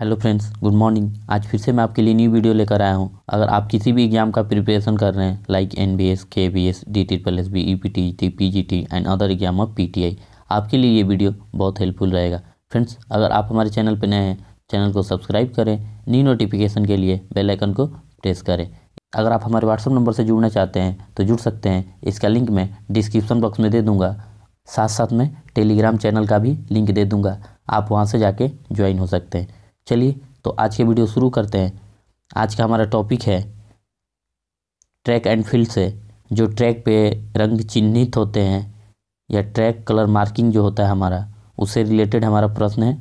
hello friends good morning आज फिर से मैं आपके लिए न्यू वीडियो लेकर आया हूं अगर आप किसी भी एग्जाम का प्रिपरेशन कर रहे हैं like N B S K B S D T S B E P T T P G T and other exam of P T I आपके लिए ये वीडियो बहुत हेल्पफुल रहेगा फ्रेंड्स अगर आप हमारे चैनल पर नए हैं चैनल को सब्सक्राइब करें न्यू नोटिफिकेशन के लिए बेलाइकन को प्रेस करें अगर आप हमारे व्हाट्सअप नंबर से जुड़ना चाहते हैं तो जुड़ सकते हैं इसका लिंक मैं डिस्क्रिप्सन बॉक्स में दे दूँगा साथ साथ में टेलीग्राम चैनल का भी लिंक दे दूँगा आप वहाँ से जाके ज्वाइन हो सकते हैं चलिए तो आज के वीडियो शुरू करते हैं आज का हमारा टॉपिक है ट्रैक एंड फील्ड से जो ट्रैक पे रंग चिन्हित होते हैं या ट्रैक कलर मार्किंग जो होता है हमारा उससे रिलेटेड हमारा प्रश्न है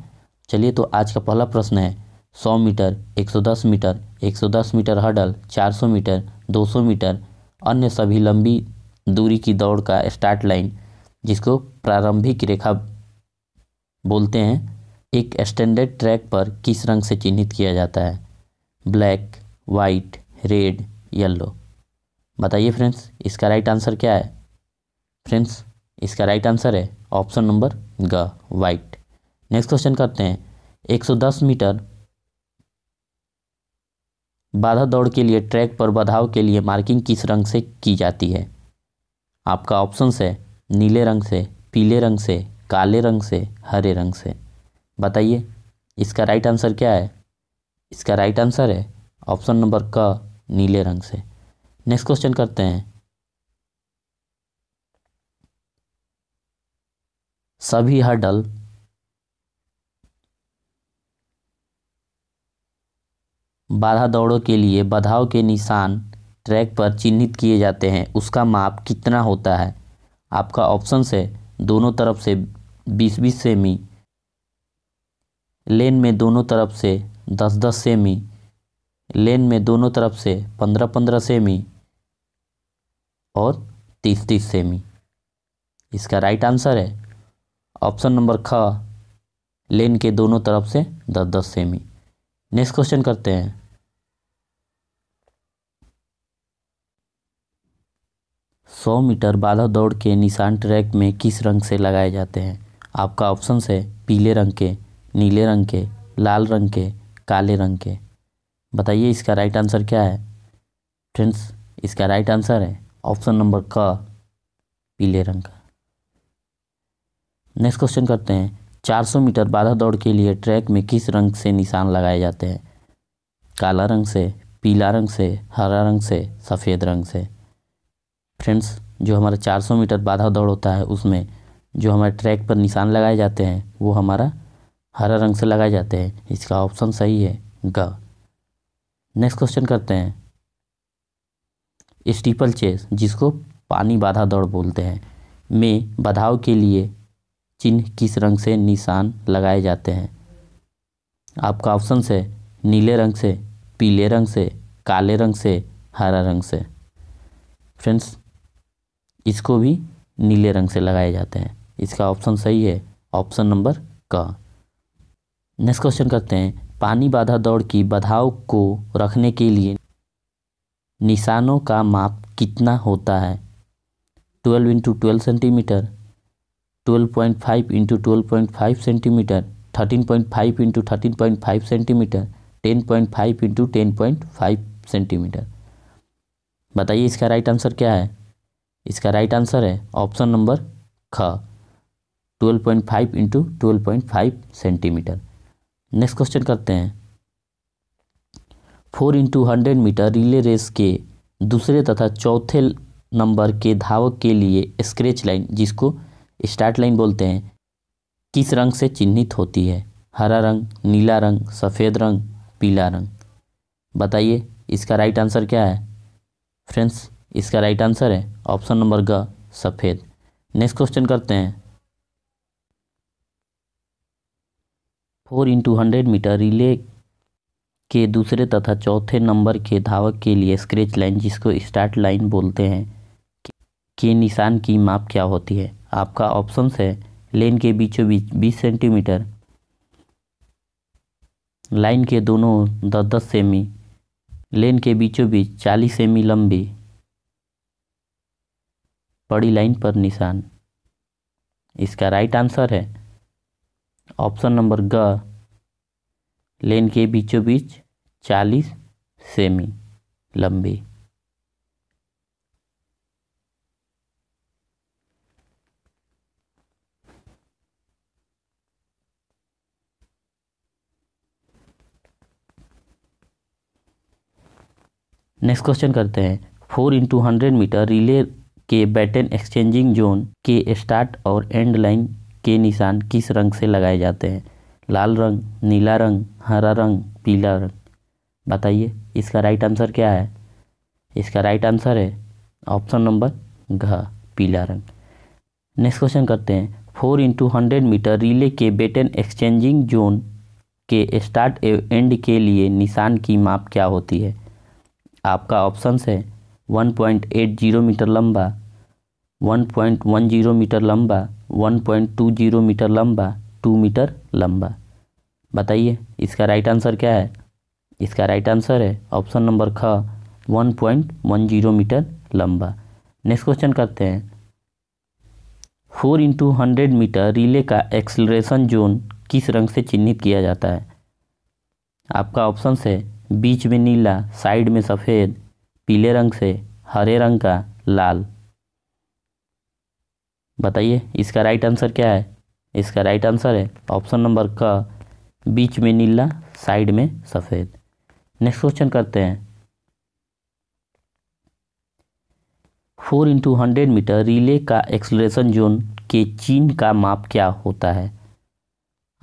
चलिए तो आज का पहला प्रश्न है सौ मीटर एक सौ दस मीटर एक सौ दस मीटर हडल चार सौ मीटर दो सौ मीटर अन्य सभी लंबी दूरी की दौड़ का स्टार्ट लाइन जिसको प्रारंभिक रेखा बोलते हैं एक स्टैंडर्ड ट्रैक पर किस रंग से चिन्हित किया जाता है ब्लैक वाइट रेड येलो बताइए फ्रेंड्स इसका राइट आंसर क्या है फ्रेंड्स इसका राइट आंसर है ऑप्शन नंबर ग वाइट नेक्स्ट क्वेश्चन करते हैं 110 मीटर बाधा दौड़ के लिए ट्रैक पर बधाव के लिए मार्किंग किस रंग से की जाती है आपका ऑप्शन है नीले रंग से पीले रंग से काले रंग से हरे रंग से बताइए इसका राइट आंसर क्या है इसका राइट आंसर है ऑप्शन नंबर क नीले रंग से नेक्स्ट क्वेश्चन करते हैं सभी हडल बाधा दौड़ों के लिए बधाव के निशान ट्रैक पर चिन्हित किए जाते हैं उसका माप कितना होता है आपका ऑप्शन से दोनों तरफ से बीस बीस सेमी लेन में दोनों तरफ से दस दस सेमी लेन में दोनों तरफ से पंद्रह पंद्रह सेमी और तीस तीस सेमी इसका राइट आंसर है ऑप्शन नंबर ख लेन के दोनों तरफ से दस दस सेमी नेक्स्ट क्वेश्चन करते हैं सौ मीटर बाधा दौड़ के निशान ट्रैक में किस रंग से लगाए जाते हैं आपका ऑप्शन है पीले रंग के नीले रंग के लाल रंग के काले रंग के बताइए इसका राइट आंसर क्या है फ्रेंड्स इसका राइट आंसर है ऑप्शन नंबर क पीले रंग का नेक्स्ट क्वेश्चन करते हैं 400 मीटर बाधा दौड़ के लिए ट्रैक में किस रंग से निशान लगाए जाते हैं काला रंग से पीला रंग से हरा रंग से सफ़ेद रंग से फ्रेंड्स जो हमारा 400 मीटर बाधा दौड़ होता है उसमें जो हमारे ट्रैक पर निशान लगाए जाते हैं वो हमारा हरा रंग से लगाए जाते हैं इसका ऑप्शन सही है ग नेक्स्ट क्वेश्चन करते हैं स्टीपल चेस जिसको पानी बाधा दौड़ बोलते हैं में बधाव के लिए चिन्ह किस रंग से निशान लगाए जाते हैं आपका ऑप्शन है नीले रंग से पीले रंग से काले रंग से हरा रंग से फ्रेंड्स इसको भी नीले रंग से लगाए जाते हैं इसका ऑप्शन सही है ऑप्शन नंबर का नेक्स्ट क्वेश्चन करते हैं पानी बाधा दौड़ की बधाव को रखने के लिए निशानों का माप कितना होता है twelve into twelve centimetre twelve point five into twelve point five centimetre thirteen point five into thirteen point five centimetre ten point five into ten point five centimetre बताइए इसका राइट आंसर क्या है इसका राइट आंसर है option number ख twelve point five into twelve point five centimetre next question करते हैं four into hundred metre relay race के दूसरे तथा चौथे नंबर के धावक के लिए स्क्रेच लाइन जिसको स्टार्ट लाइन बोलते हैं किस रंग से चिन्हित होती है हरा रंग नीला रंग सफ़ेद रंग पीला रंग बताइए इसका राइट आंसर क्या है फ्रेंड्स इसका राइट आंसर है ऑप्शन नंबर ग सफ़ेद नेक्स्ट क्वेश्चन करते हैं four into hundred metre relay के दूसरे तथा चौथे नंबर के धावक के लिए स्क्रेच लाइन जिसको स्टार्ट लाइन बोलते हैं के निशान की माप क्या होती है आपका ऑप्शन है लेन के बीचों बीच बीस सेंटीमीटर लाइन के दोनों दस दस सेमी लेन के बीचों बीच चालीस सेमी लंबी बड़ी लाइन पर निशान इसका राइट आंसर है ऑप्शन नंबर ग लेन के बीचों बीच चालीस सेमी लंबी नेक्स्ट क्वेश्चन करते हैं four into hundred metre relay के बैटन एक्सचेंजिंग जोन के स्टार्ट और एंड लाइन के निशान किस रंग से लगाए जाते हैं लाल रंग नीला रंग हरा रंग पीला रंग बताइए इसका राइट आंसर क्या है इसका राइट आंसर है ऑप्शन नंबर घ पीला रंग नेक्स्ट क्वेश्चन करते हैं four into hundred metre relay के बेटन एक्सचेंजिंग जोन के स्टार्ट एंड के लिए निशान की माप क्या होती है आपका ऑप्शन है one point eight zero metre लंबा जीरो मीटर लंबा 1.20 मीटर लंबा टू मीटर लंबा बताइए इसका राइट आंसर क्या है इसका राइट आंसर है ऑप्शन नंबर ख 1.10 मीटर लंबा नेक्स्ट क्वेश्चन करते हैं four into hundred metre relay का एक्सलरेशन जोन किस रंग से चिन्हित किया जाता है आपका ऑप्शन से बीच में नीला साइड में सफ़ेद पीले रंग से हरे रंग का लाल बताइए इसका राइट आंसर क्या है इसका राइट आंसर है ऑप्शन नंबर क बीच में नीला साइड में सफ़ेद नेक्स्ट क्वेश्चन करते हैं four into hundred metre relay का एक्सलेशन जोन के चीन का माप क्या होता है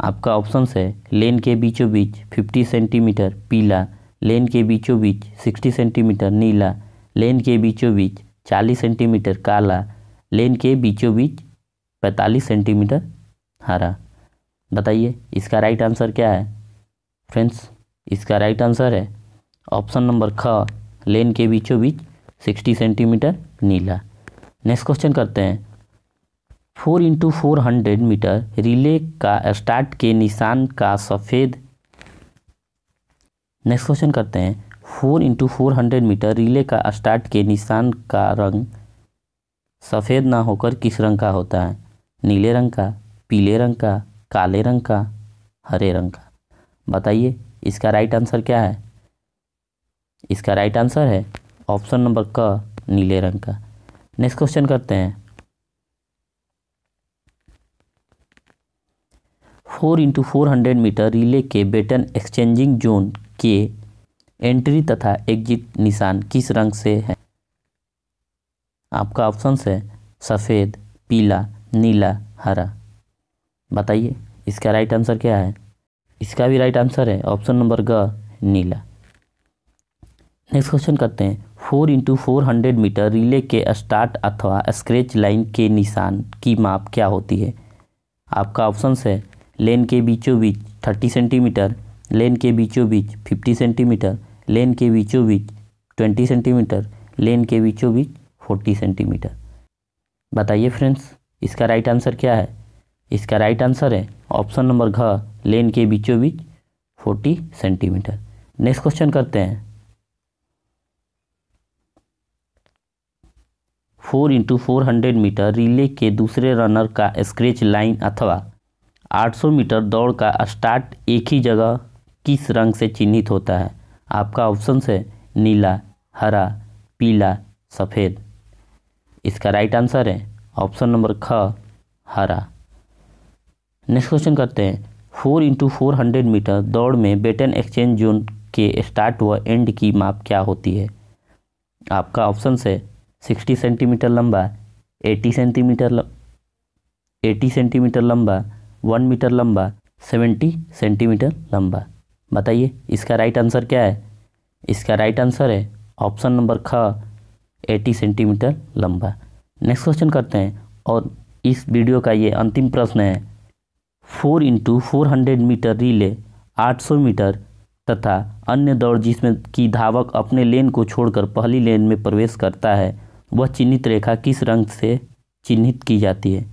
आपका ऑप्शन है लेन के बीचों बीच फिफ्टी सेंटीमीटर पीला लेन के बीचों बीच सिक्सटी सेंटीमीटर नीला लेन के बीचों बीच चालीस सेंटीमीटर काला लेन के बीचों बीच पैंतालीस सेंटीमीटर हरा बताइए इसका राइट आंसर क्या है फ्रेंड्स इसका राइट आंसर है ऑप्शन नंबर ख लेन के बीचों बीच सिक्सटी सेंटीमीटर नीला नेक्स्ट क्वेश्चन करते हैं four into four hundred metre relay का स्टार्ट के निशान का सफ़ेद नेक्स्ट क्वेश्चन करते हैं four into four hundred metre relay का स्टार्ट के निशान का रंग सफ़ेद ना होकर किस रंग का होता है नीले रंग का पीले रंग का काले रंग का हरे रंग का बताइए इसका राइट आंसर क्या है इसका राइट आंसर है ऑप्शन नंबर क नीले रंग का नेक्स्ट क्वेश्चन करते हैं four into four hundred metre relay के बेटन एक्सचेंजिंग जोन के एंट्री तथा एग्जिट निशान किस रंग से है आपका ऑप्शन है सफ़ेद पीला नीला हरा बताइए इसका राइट आंसर क्या है इसका भी राइट आंसर है ऑप्शन नंबर ग नीला नेक्स्ट क्वेश्चन करते हैं four into four hundred metre relay के स्टार्ट अथवा स्क्रेच लाइन के निशान की माप क्या होती है आपका ऑप्शन है लेन के बीचों बीच थर्टी सेंटीमीटर लेन के बीचों बीच फिफ्टी सेंटीमीटर लेन के बीचों बीच ट्वेंटी सेंटीमीटर लेन के बीचों बीच फोर्टी सेंटीमीटर बताइए फ्रेंड्स इसका राइट आंसर क्या है इसका राइट आंसर है ऑप्शन नंबर घ लेन के बीचों बीच फोर्टी सेंटीमीटर नेक्स्ट क्वेश्चन करते हैं four into four hundred metre relay के दूसरे रनर का स्क्रेच लाइन अथवा 800 मीटर दौड़ का स्टार्ट एक ही जगह किस रंग से चिन्हित होता है आपका ऑप्शन है नीला हरा पीला सफ़ेद इसका राइट आंसर है ऑप्शन नंबर ख हरा नेक्स्ट क्वेश्चन करते हैं four into four hundred metre दौड़ में बेटन एक्सचेंज जोन के स्टार्ट व एंड की माप क्या होती है आपका ऑप्शन है सिक्सटी सेंटीमीटर लंबा एटी सेंटीमीटर एटी सेंटीमीटर लंबा वन मीटर लंबा सेवेंटी सेंटीमीटर लंबा बताइए इसका राइट आंसर क्या है इसका राइट आंसर है ऑप्शन नंबर ख 80 सेंटीमीटर लंबा नेक्स्ट क्वेश्चन करते हैं और इस वीडियो का ये अंतिम प्रश्न है four into four hundred metre relay 800 metre तथा अन्य दौड़ जिसमें कि धावक अपने लेन को छोड़कर पहली लेन में प्रवेश करता है वह चिन्हित रेखा किस रंग से चिन्हित की जाती है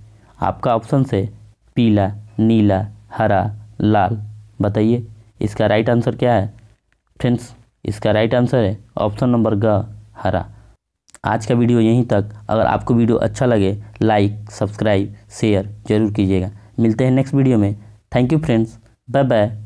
आपका ऑप्शन से पीला नीला हरा लाल बताइए इसका राइट आंसर क्या है फ्रेंड्स इसका राइट आंसर है ऑप्शन नंबर ग हरा आज का वीडियो यहीं तक अगर आपको वीडियो अच्छा लगे लाइक सब्सक्राइब शेयर जरूर कीजिएगा मिलते हैं नेक्स्ट वीडियो में thank you friends bye bye